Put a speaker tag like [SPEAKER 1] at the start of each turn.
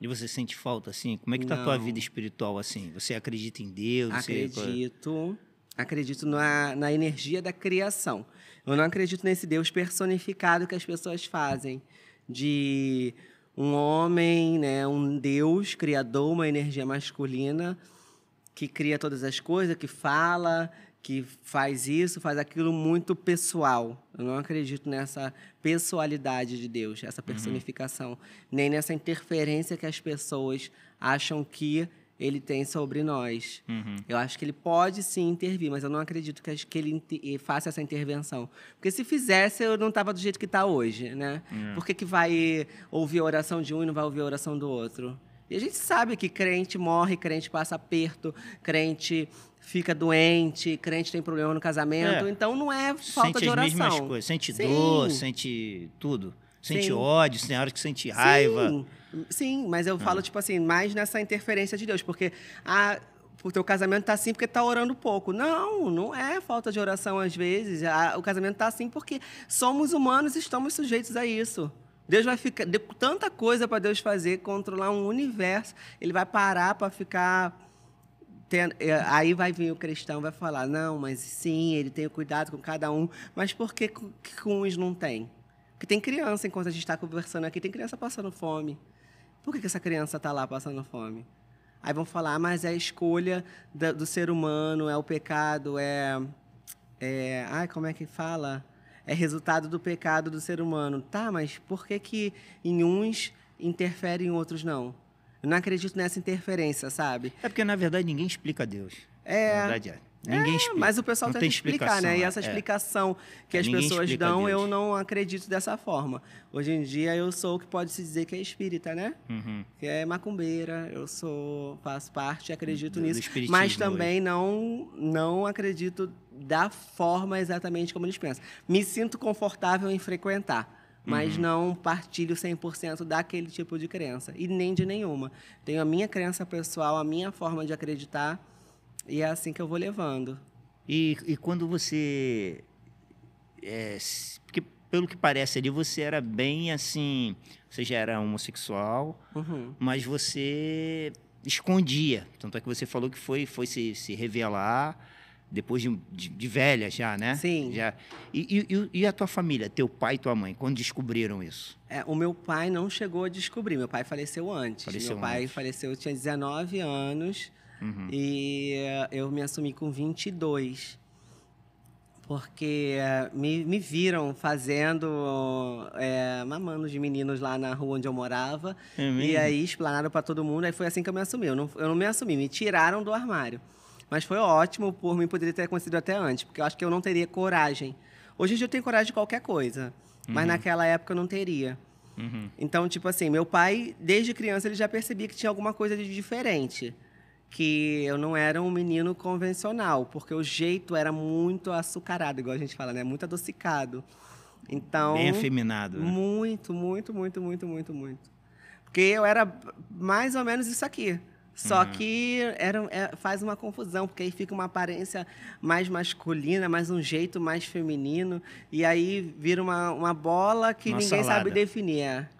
[SPEAKER 1] E você sente falta, assim? Como é que está a tua vida espiritual, assim? Você acredita em Deus? É? Acredito.
[SPEAKER 2] Você... Acredito na, na energia da criação. Eu não acredito nesse Deus personificado que as pessoas fazem. De um homem, né, um Deus criador, uma energia masculina que cria todas as coisas, que fala, que faz isso, faz aquilo muito pessoal. Eu não acredito nessa pessoalidade de Deus, essa uhum. personificação, uhum. nem nessa interferência que as pessoas acham que ele tem sobre nós. Uhum. Eu acho que ele pode sim intervir, mas eu não acredito que, que ele eh, faça essa intervenção. Porque se fizesse, eu não estava do jeito que está hoje, né? Uhum. Por que, que vai ouvir a oração de um e não vai ouvir a oração do outro? E a gente sabe que crente morre, crente passa aperto, crente fica doente, crente tem problema no casamento. É. Então não é falta sente de oração. Sente as coisas, sente Sim. dor,
[SPEAKER 1] sente tudo. Sente Sim. ódio, tem hora que sente raiva. Sim,
[SPEAKER 2] Sim mas eu falo, ah. tipo assim, mais nessa interferência de Deus, porque a, ah, o teu casamento está assim porque está orando pouco. Não, não é falta de oração às vezes. Ah, o casamento está assim porque somos humanos e estamos sujeitos a isso. Deus vai ficar. tanta coisa para Deus fazer, controlar um universo. Ele vai parar para ficar. Tendo, é, aí vai vir o cristão, vai falar: não, mas sim, ele tem cuidado com cada um. Mas por que, que com uns não tem? Porque tem criança, enquanto a gente está conversando aqui, tem criança passando fome. Por que, que essa criança está lá passando fome? Aí vão falar, ah, mas é a escolha do, do ser humano, é o pecado, é, é. Ai, como é que fala? é resultado do pecado do ser humano. Tá, mas por que que em uns interfere e em outros não? Eu não acredito nessa interferência, sabe? É porque, na verdade, ninguém explica Deus. É. Na verdade é. Ninguém é, explica. Mas o pessoal que explicar, né? E essa é. explicação é. que as Ninguém pessoas dão, Deus. eu não acredito dessa forma. Hoje em dia eu sou o que pode se dizer que é espírita, né? Uhum. Que é macumbeira, eu sou, faço parte, acredito do, nisso. Do mas também hoje. não, não acredito da forma exatamente como eles pensam. Me sinto confortável em frequentar, mas uhum. não partilho 100% daquele tipo de crença, e nem de nenhuma. Tenho a minha crença pessoal, a minha forma de acreditar, e é assim que eu vou levando. E, e quando você. É, porque
[SPEAKER 1] pelo que parece ali, você era bem assim. Você já era homossexual, uhum. mas você escondia. Tanto é que você falou que foi, foi se, se revelar depois de, de, de, velha já, né? Sim. Já. E, e, e, a tua família, teu pai e tua mãe, quando descobriram isso?
[SPEAKER 2] É, o meu pai não chegou a descobrir, meu pai faleceu antes. Faleceu meu pai antes. faleceu, eu tinha 19 anos uhum. e eh, eu me assumi com 22. Porque eh, me, me viram fazendo, é, mamando de meninos lá na rua onde eu morava. É e aí explanaram para todo mundo, aí foi assim que eu me assumi. Eu não, eu não me assumi, me tiraram do armário. Mas foi ótimo por mim, poderia ter acontecido até antes, porque eu acho que eu não teria coragem. Hoje em dia eu tenho coragem de qualquer coisa, uhum. mas naquela época eu não teria. Uhum. Então, tipo assim, meu pai, desde criança, ele já percebia que tinha alguma coisa de diferente. Que eu não era um menino convencional, porque o jeito era muito açucarado, igual a gente fala, né? Muito adocicado. Então. Bem afeminado. Né? Muito, muito, muito, muito, muito, muito. Porque eu era mais ou menos isso aqui. Só uhum. que era, é, faz uma confusão, porque aí fica uma aparência mais masculina, mais um jeito mais feminino, e aí vira uma, uma bola que uma ninguém salada. sabe definir. É.